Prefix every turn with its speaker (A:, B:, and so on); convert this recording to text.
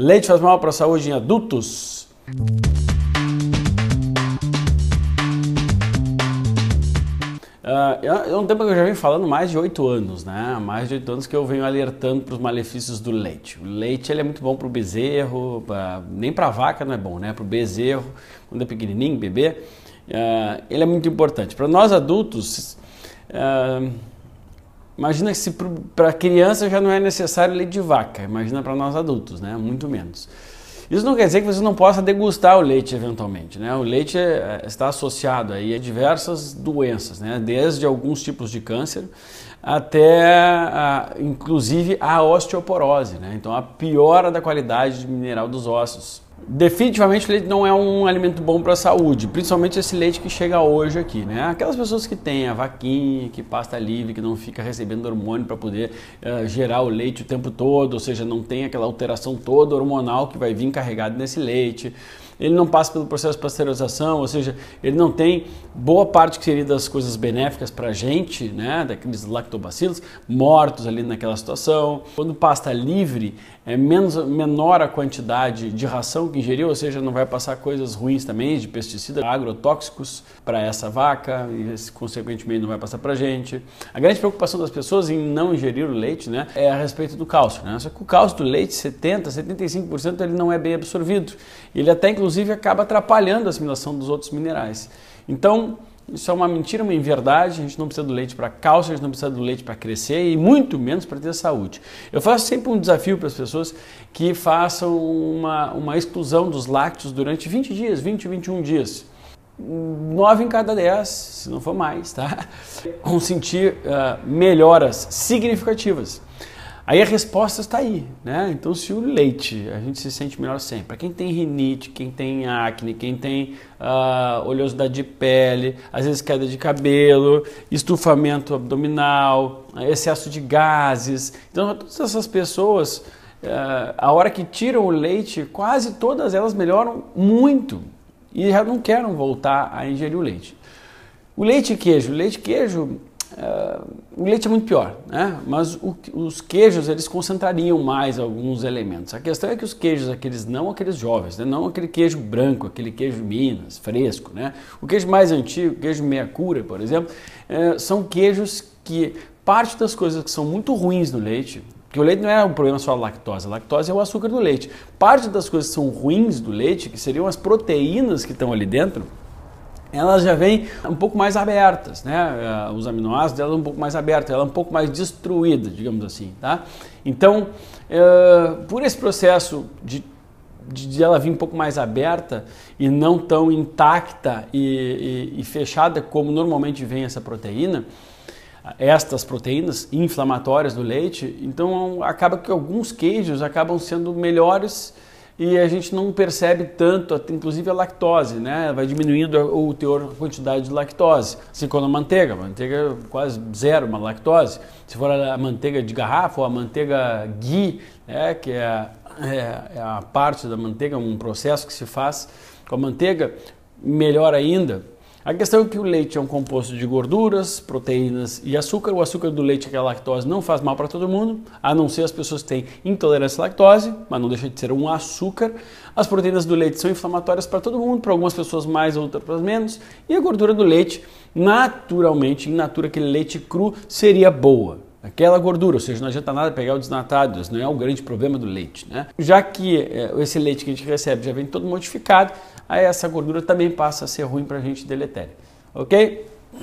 A: Leite faz mal para a saúde em adultos? Uh, é um tempo que eu já venho falando mais de oito anos, né? Mais de oito anos que eu venho alertando para os malefícios do leite. O leite ele é muito bom para o bezerro, pra... nem para vaca não é bom, né? Para o bezerro, quando é pequenininho, bebê, uh, ele é muito importante. Para nós adultos, uh, Imagina que para criança já não é necessário leite de vaca, imagina para nós adultos, né? Muito menos. Isso não quer dizer que você não possa degustar o leite eventualmente, né? O leite é, é, está associado aí a diversas doenças, né? Desde alguns tipos de câncer até, a, inclusive, a osteoporose, né? Então, a piora da qualidade mineral dos ossos. Definitivamente o leite não é um alimento bom para a saúde, principalmente esse leite que chega hoje aqui, né? Aquelas pessoas que têm a vaquinha, que pasta livre, que não fica recebendo hormônio para poder uh, gerar o leite o tempo todo, ou seja, não tem aquela alteração toda hormonal que vai vir carregado nesse leite. Ele não passa pelo processo de pasteurização, ou seja, ele não tem boa parte que seria das coisas benéficas para a gente, né? Daqueles lactobacilos mortos ali naquela situação. Quando pasta livre, é menos, menor a quantidade de ração que ingeriu, ou seja, não vai passar coisas ruins também de pesticidas, agrotóxicos para essa vaca e consequentemente não vai passar para a gente. A grande preocupação das pessoas em não ingerir o leite, né, é a respeito do cálcio, né? Só que o cálcio do leite, 70, 75% ele não é bem absorvido. Ele até inclusive acaba atrapalhando a assimilação dos outros minerais. Então, isso é uma mentira, uma inverdade. A gente não precisa do leite para cálcio, a gente não precisa do leite para crescer e muito menos para ter saúde. Eu faço sempre um desafio para as pessoas que façam uma, uma exclusão dos lácteos durante 20 dias, 20, 21 dias. 9 em cada 10, se não for mais, tá? Vão sentir uh, melhoras significativas. Aí a resposta está aí, né? Então, se o leite, a gente se sente melhor sempre. Para quem tem rinite, quem tem acne, quem tem uh, oleosidade de pele, às vezes queda de cabelo, estufamento abdominal, excesso de gases. Então, todas essas pessoas, uh, a hora que tiram o leite, quase todas elas melhoram muito e já não querem voltar a ingerir o leite. O leite e queijo, o leite e queijo Uh, leite é muito pior, né? Mas o, os queijos eles concentrariam mais alguns elementos. A questão é que os queijos, aqueles não aqueles jovens, né? não aquele queijo branco, aquele queijo Minas, fresco, né? O queijo mais antigo, queijo meia cura, por exemplo, uh, são queijos que parte das coisas que são muito ruins no leite, porque o leite não é um problema só a lactose, a lactose é o açúcar do leite. Parte das coisas que são ruins do leite, que seriam as proteínas que estão ali dentro, elas já vêm um pouco mais abertas, né? Eh, os aminoácidos dela um pouco mais aberta, ela é um pouco mais destruída, digamos assim, tá? Então, eh, por esse processo de, de ela vir um pouco mais aberta e não tão intacta e, e, e fechada como normalmente vem essa proteína, estas proteínas inflamatórias do leite, então acaba que alguns queijos acabam sendo melhores e a gente não percebe tanto, inclusive a lactose, né? Vai diminuindo o teor, a quantidade de lactose. Assim como a manteiga, a manteiga quase zero, uma lactose. Se for a manteiga de garrafa ou a manteiga ghee, né? que é a, é, é a parte da manteiga, um processo que se faz com a manteiga, melhor ainda a questão é que o leite é um composto de gorduras, proteínas e açúcar. O açúcar do leite, que é a lactose, não faz mal para todo mundo, a não ser as pessoas que têm intolerância à lactose, mas não deixa de ser um açúcar. As proteínas do leite são inflamatórias para todo mundo, para algumas pessoas mais, outras menos. E a gordura do leite, naturalmente, em natura, aquele leite cru, seria boa aquela gordura, ou seja, não adianta nada pegar o desnatado, não é o grande problema do leite. Né? Já que é, esse leite que a gente recebe já vem todo modificado, aí essa gordura também passa a ser ruim para a gente deletéria, ok?